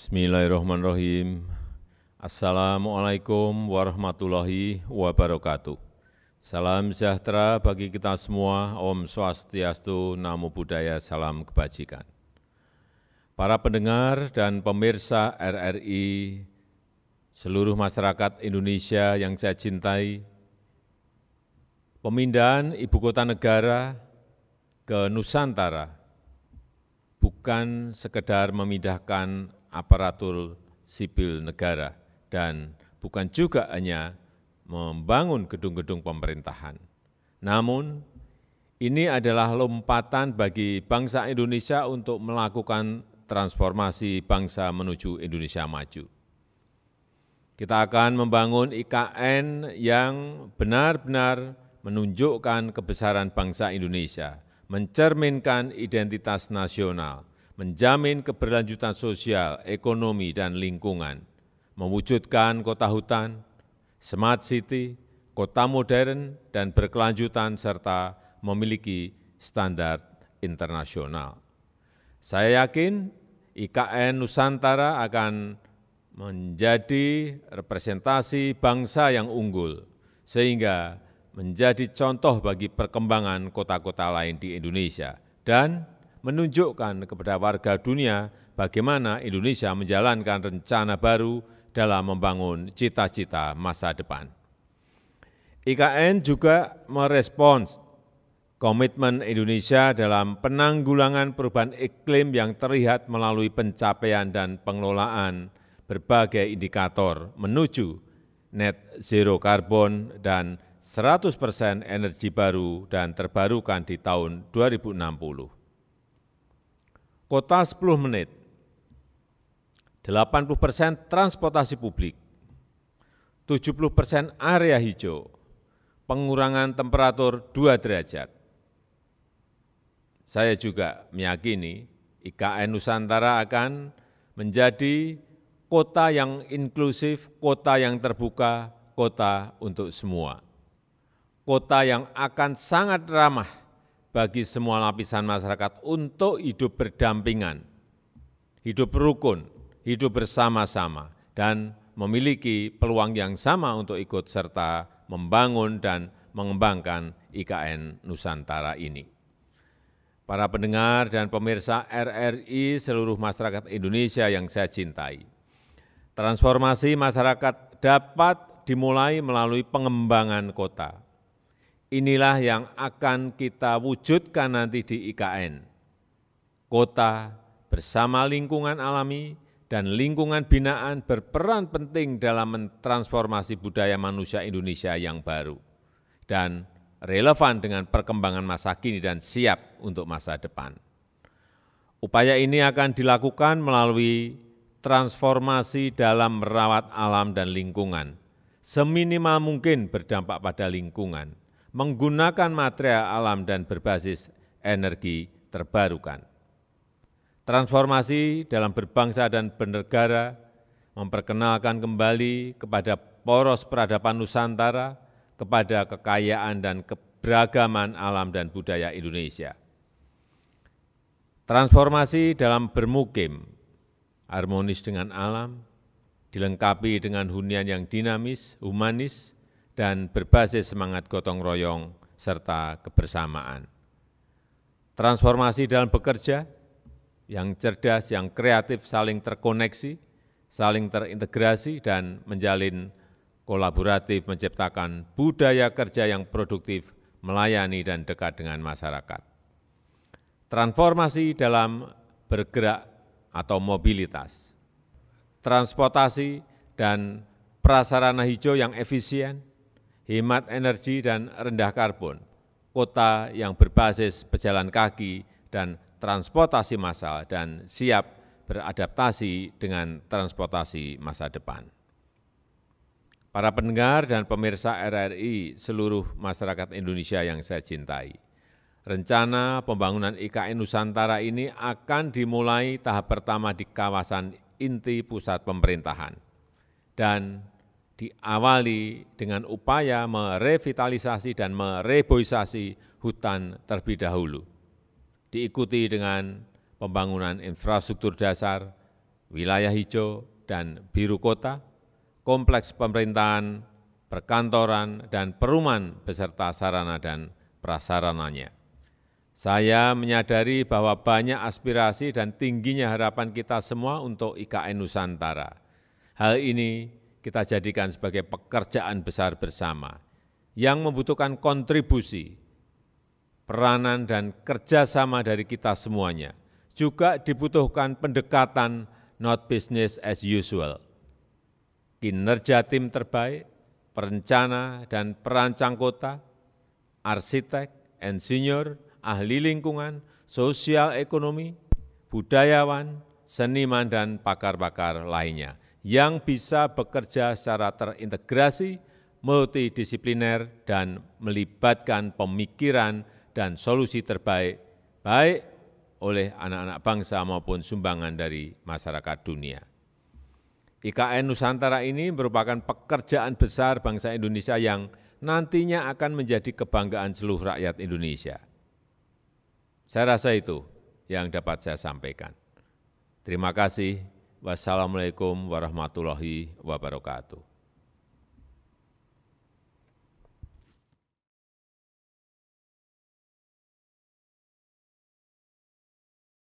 Bismillahirrahmanirrahim. Assalamualaikum warahmatullahi wabarakatuh. Salam sejahtera bagi kita semua, Om Swastiastu, Namo Buddhaya, Salam Kebajikan. Para pendengar dan pemirsa RRI, seluruh masyarakat Indonesia yang saya cintai, pemindahan ibu kota negara ke Nusantara bukan sekedar memindahkan aparatur sipil negara dan bukan juga hanya membangun gedung-gedung pemerintahan. Namun, ini adalah lompatan bagi bangsa Indonesia untuk melakukan transformasi bangsa menuju Indonesia maju. Kita akan membangun IKN yang benar-benar menunjukkan kebesaran bangsa Indonesia, mencerminkan identitas nasional, menjamin keberlanjutan sosial, ekonomi, dan lingkungan, mewujudkan kota hutan, smart city, kota modern, dan berkelanjutan serta memiliki standar internasional. Saya yakin IKN Nusantara akan menjadi representasi bangsa yang unggul, sehingga menjadi contoh bagi perkembangan kota-kota lain di Indonesia, dan menunjukkan kepada warga dunia bagaimana Indonesia menjalankan rencana baru dalam membangun cita-cita masa depan. IKN juga merespons komitmen Indonesia dalam penanggulangan perubahan iklim yang terlihat melalui pencapaian dan pengelolaan berbagai indikator menuju net zero carbon dan 100 persen energi baru dan terbarukan di tahun 2060 kota 10 menit, 80 persen transportasi publik, 70 persen area hijau, pengurangan temperatur 2 derajat. Saya juga meyakini IKN Nusantara akan menjadi kota yang inklusif, kota yang terbuka, kota untuk semua. Kota yang akan sangat ramah bagi semua lapisan masyarakat untuk hidup berdampingan, hidup rukun, hidup bersama-sama, dan memiliki peluang yang sama untuk ikut serta membangun dan mengembangkan IKN Nusantara ini. Para pendengar dan pemirsa RRI seluruh masyarakat Indonesia yang saya cintai, transformasi masyarakat dapat dimulai melalui pengembangan kota, Inilah yang akan kita wujudkan nanti di IKN. Kota bersama lingkungan alami dan lingkungan binaan berperan penting dalam mentransformasi budaya manusia Indonesia yang baru dan relevan dengan perkembangan masa kini dan siap untuk masa depan. Upaya ini akan dilakukan melalui transformasi dalam merawat alam dan lingkungan, seminimal mungkin berdampak pada lingkungan, menggunakan material alam dan berbasis energi terbarukan. Transformasi dalam berbangsa dan bernegara memperkenalkan kembali kepada poros peradaban Nusantara, kepada kekayaan dan keberagaman alam dan budaya Indonesia. Transformasi dalam bermukim, harmonis dengan alam, dilengkapi dengan hunian yang dinamis, humanis, dan berbasis semangat gotong royong serta kebersamaan. Transformasi dalam bekerja yang cerdas, yang kreatif, saling terkoneksi, saling terintegrasi, dan menjalin kolaboratif menciptakan budaya kerja yang produktif, melayani, dan dekat dengan masyarakat. Transformasi dalam bergerak atau mobilitas, transportasi, dan prasarana hijau yang efisien, hemat energi dan rendah karbon, kota yang berbasis pejalan kaki dan transportasi massal dan siap beradaptasi dengan transportasi masa depan. Para pendengar dan pemirsa RRI seluruh masyarakat Indonesia yang saya cintai, rencana pembangunan IKN Nusantara ini akan dimulai tahap pertama di kawasan inti pusat pemerintahan dan diawali dengan upaya merevitalisasi dan mereboisasi hutan terlebih dahulu, diikuti dengan pembangunan infrastruktur dasar, wilayah hijau dan biru kota, kompleks pemerintahan, perkantoran, dan perumahan beserta sarana dan prasarananya. Saya menyadari bahwa banyak aspirasi dan tingginya harapan kita semua untuk IKN Nusantara. Hal ini kita jadikan sebagai pekerjaan besar bersama yang membutuhkan kontribusi, peranan dan kerjasama dari kita semuanya. Juga dibutuhkan pendekatan not business as usual. Kinerja tim terbaik, perencana dan perancang kota, arsitek, insinyur, ahli lingkungan, sosial ekonomi, budayawan, seniman, dan pakar-pakar lainnya yang bisa bekerja secara terintegrasi, multidisipliner, dan melibatkan pemikiran dan solusi terbaik, baik oleh anak-anak bangsa maupun sumbangan dari masyarakat dunia. IKN Nusantara ini merupakan pekerjaan besar bangsa Indonesia yang nantinya akan menjadi kebanggaan seluruh rakyat Indonesia. Saya rasa itu yang dapat saya sampaikan. Terima kasih. Wassalamu'alaikum warahmatullahi wabarakatuh.